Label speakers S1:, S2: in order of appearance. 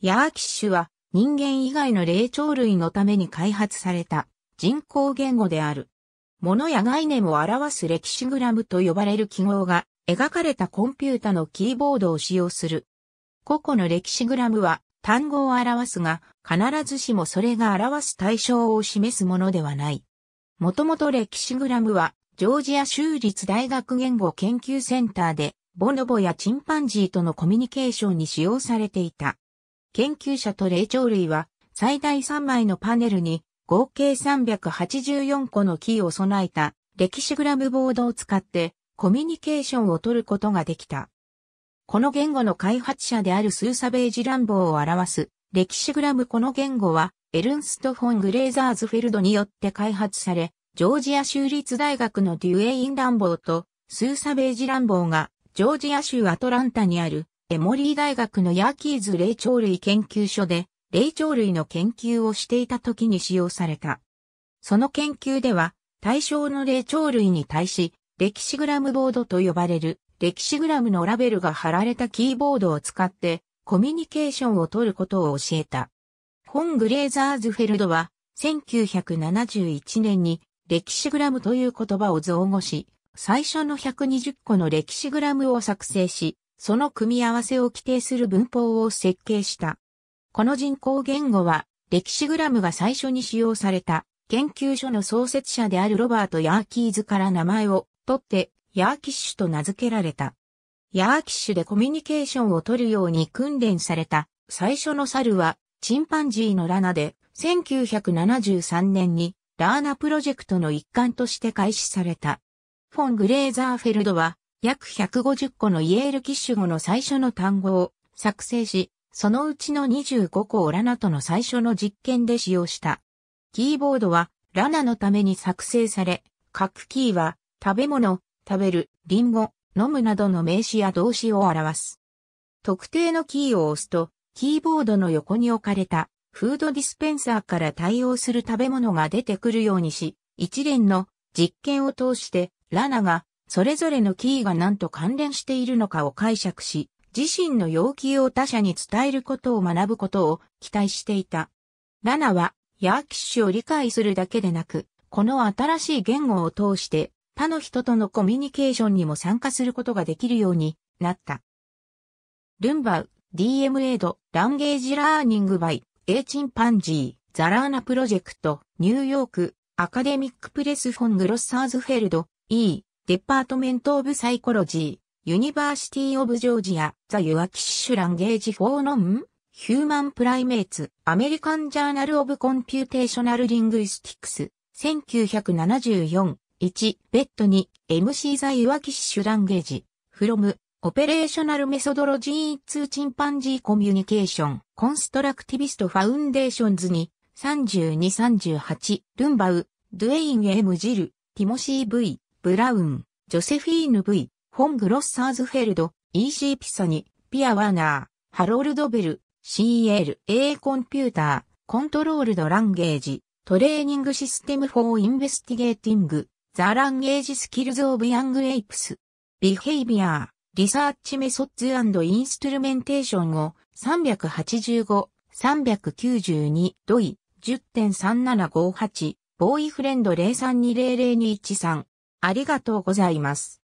S1: ヤーキッシュは人間以外の霊長類のために開発された人工言語である。物や概念を表す歴史グラムと呼ばれる記号が描かれたコンピュータのキーボードを使用する。個々の歴史グラムは単語を表すが必ずしもそれが表す対象を示すものではない。もともと歴史グラムはジョージア州立大学言語研究センターでボノボやチンパンジーとのコミュニケーションに使用されていた。研究者と霊長類は、最大3枚のパネルに、合計384個のキーを備えた、歴史グラムボードを使って、コミュニケーションを取ることができた。この言語の開発者であるスーサベージ乱暴を表す、歴史グラムこの言語は、エルンスト・フォン・グレーザーズフェルドによって開発され、ジョージア州立大学のデュエイン・ランボーとスーサベージ・ランボーがジョージア州アトランタにあるエモリー大学のヤーキーズ霊長類研究所で、霊長類の研究をしていた時に使用された。その研究では、対象の霊長類に対し、歴史グラムボードと呼ばれる、歴史グラムのラベルが貼られたキーボードを使って、コミュニケーションを取ることを教えた。本グレーザーズフェルドは、1971年に、歴史グラムという言葉を造語し、最初の120個の歴史グラムを作成し、その組み合わせを規定する文法を設計した。この人工言語は、歴史グラムが最初に使用された研究所の創設者であるロバート・ヤーキーズから名前を取って、ヤーキッシュと名付けられた。ヤーキッシュでコミュニケーションを取るように訓練された最初の猿はチンパンジーのラナで1973年にラーナプロジェクトの一環として開始された。フォン・グレーザーフェルドは約150個のイエールキッシュ語の最初の単語を作成し、そのうちの25個をラナとの最初の実験で使用した。キーボードはラナのために作成され、各キーは食べ物、食べる、リンゴ、飲むなどの名詞や動詞を表す。特定のキーを押すと、キーボードの横に置かれたフードディスペンサーから対応する食べ物が出てくるようにし、一連の実験を通してラナがそれぞれのキーが何と関連しているのかを解釈し、自身の要求を他者に伝えることを学ぶことを期待していた。ラナは、ヤーキッシュを理解するだけでなく、この新しい言語を通して他の人とのコミュニケーションにも参加することができるようになった。ルンバウ、DM エイド、ランゲージラーニングバイ、A チンパンジー、ザラーナプロジェクト、ニューヨーク、アカデミックプレスフォングロッサーズフェルド、E、デパートメント・オブ・サイコロジー、ユニバーシティ・オブ・ジョージア、ザ・ユア・キッシュ・ランゲージ・フォー・ノン・ヒューマン・プライメイツ、アメリカン・ジャーナル・オブ・コンピューテーショナル・リングイスティックス、1974、1、ベッド2、MC ザ・ユア・キッシュ・ランゲージ、フロム、オペレーショナル・メソドロジー・2チンパンジー・コミュニケーション、コンストラクティビスト・ファウンデーションズに、32-38、ルンバウ、ドゥエイン・エム・ジル、ティモシー・ V、ブラウン、ジョセフィーヌ V、ホン・グロッサーズフェルド、E.C. ピサニ、ピア・ワーナー、ハロルド・ベル、CL、A コンピューター、コントロールド・ランゲージ、トレーニングシステム・フォー・インベスティゲーティング、ザ・ランゲージ・スキルズ・オブ・ヤング・エイプス、ビヘイビアー、リサーチ・メソッズ・インストゥルメンテーションを385、392、ドイ、10.3758、ボーイフレンド03200213、ありがとうございます。